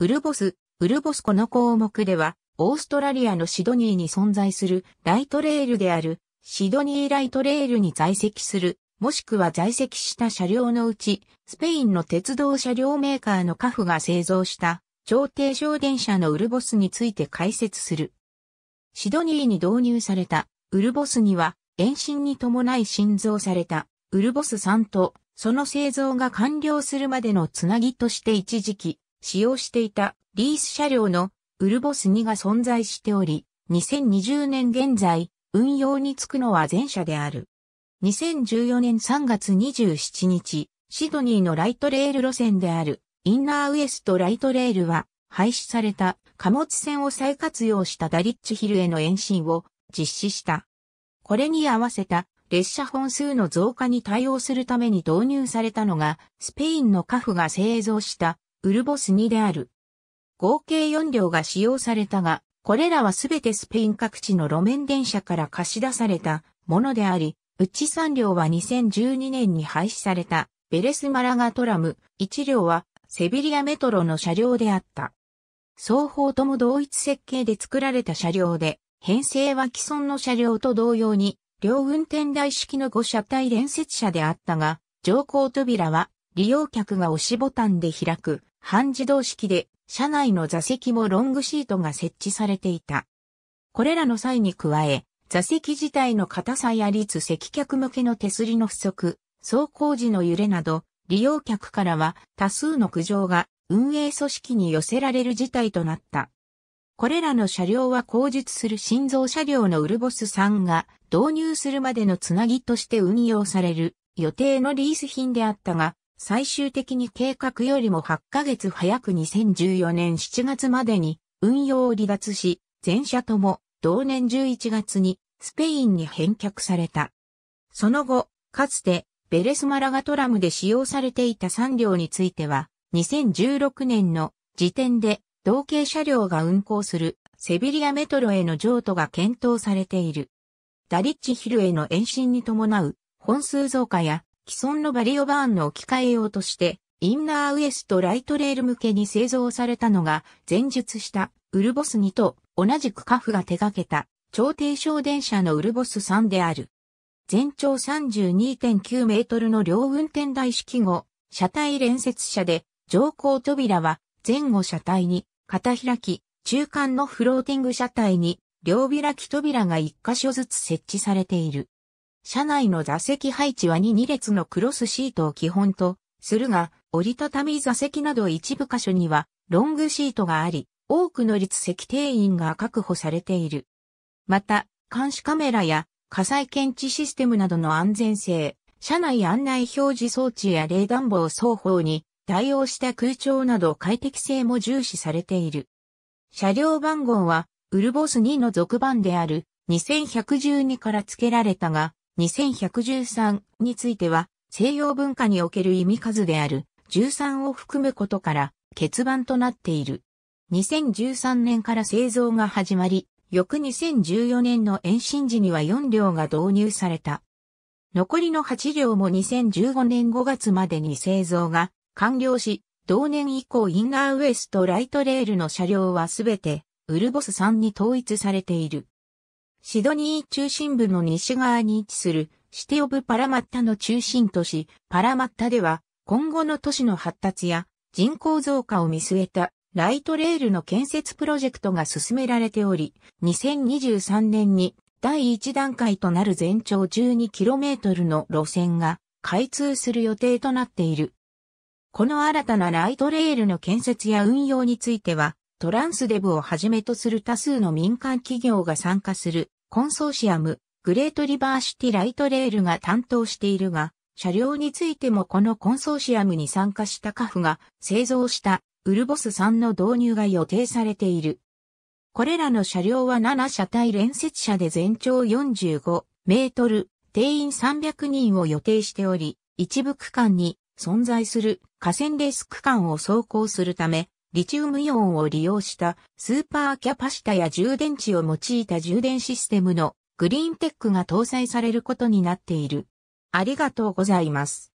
ウルボス、ウルボスこの項目では、オーストラリアのシドニーに存在するライトレールである、シドニーライトレールに在籍する、もしくは在籍した車両のうち、スペインの鉄道車両メーカーのカフが製造した超低省電車のウルボスについて解説する。シドニーに導入されたウルボスには延伸に伴い新造されたウルボス3とその製造が完了するまでのつなぎとして一時期使用していたリース車両のウルボス2が存在しており、2020年現在、運用につくのは前者である。2014年3月27日、シドニーのライトレール路線である、インナーウエストライトレールは、廃止された貨物船を再活用したダリッチヒルへの延伸を実施した。これに合わせた列車本数の増加に対応するために導入されたのが、スペインのカフが製造したウルボス2である。合計4両が使用されたが、これらはすべてスペイン各地の路面電車から貸し出されたものであり、うち3両は2012年に廃止されたベレスマラガトラム、1両はセビリアメトロの車両であった。双方とも同一設計で作られた車両で、編成は既存の車両と同様に、両運転台式の5車体連接車であったが、乗降扉は利用客が押しボタンで開く半自動式で、車内の座席もロングシートが設置されていた。これらの際に加え、座席自体の硬さや率席客向けの手すりの不足、走行時の揺れなど、利用客からは多数の苦情が運営組織に寄せられる事態となった。これらの車両は後述する心臓車両のウルボスさんが導入するまでのつなぎとして運用される予定のリース品であったが、最終的に計画よりも8ヶ月早く2014年7月までに運用を離脱し、全社とも同年11月にスペインに返却された。その後、かつてベレスマラガトラムで使用されていた3両については、2016年の時点で同系車両が運行するセビリアメトロへの譲渡が検討されている。ダリッチヒルへの延伸に伴う本数増加や既存のバリオバーンの置き換え用として、インナーウエストライトレール向けに製造されたのが、前述したウルボス2と同じくカフが手掛けた超低床電車のウルボス3である。全長32.9メートルの両運転台式後、車体連接車で、乗降扉は前後車体に片開き、中間のフローティング車体に両開き扉が一箇所ずつ設置されている。車内の座席配置は2、2列のクロスシートを基本とするが、折りたたみ座席など一部箇所にはロングシートがあり、多くの立席定員が確保されている。また、監視カメラや火災検知システムなどの安全性、車内案内表示装置や冷暖房双方に対応した空調など快適性も重視されている。車両番号はウルボス2の続番である2112から付けられたが、2113については、西洋文化における意味数である13を含むことから欠番となっている。2013年から製造が始まり、翌2014年の延伸時には4両が導入された。残りの8両も2015年5月までに製造が完了し、同年以降インナーウエストライトレールの車両はすべてウルボス3に統一されている。シドニー中心部の西側に位置するシティオブパラマッタの中心都市、パラマッタでは今後の都市の発達や人口増加を見据えたライトレールの建設プロジェクトが進められており、2023年に第1段階となる全長 12km の路線が開通する予定となっている。この新たなライトレールの建設や運用については、トランスデブをはじめとする多数の民間企業が参加するコンソーシアム、グレートリバーシティライトレールが担当しているが、車両についてもこのコンソーシアムに参加したカフが製造したウルボス3の導入が予定されている。これらの車両は7車体連接車で全長45メートル、定員300人を予定しており、一部区間に存在する河川レース区間を走行するため、リチウムイオンを利用したスーパーキャパシタや充電池を用いた充電システムのグリーンテックが搭載されることになっている。ありがとうございます。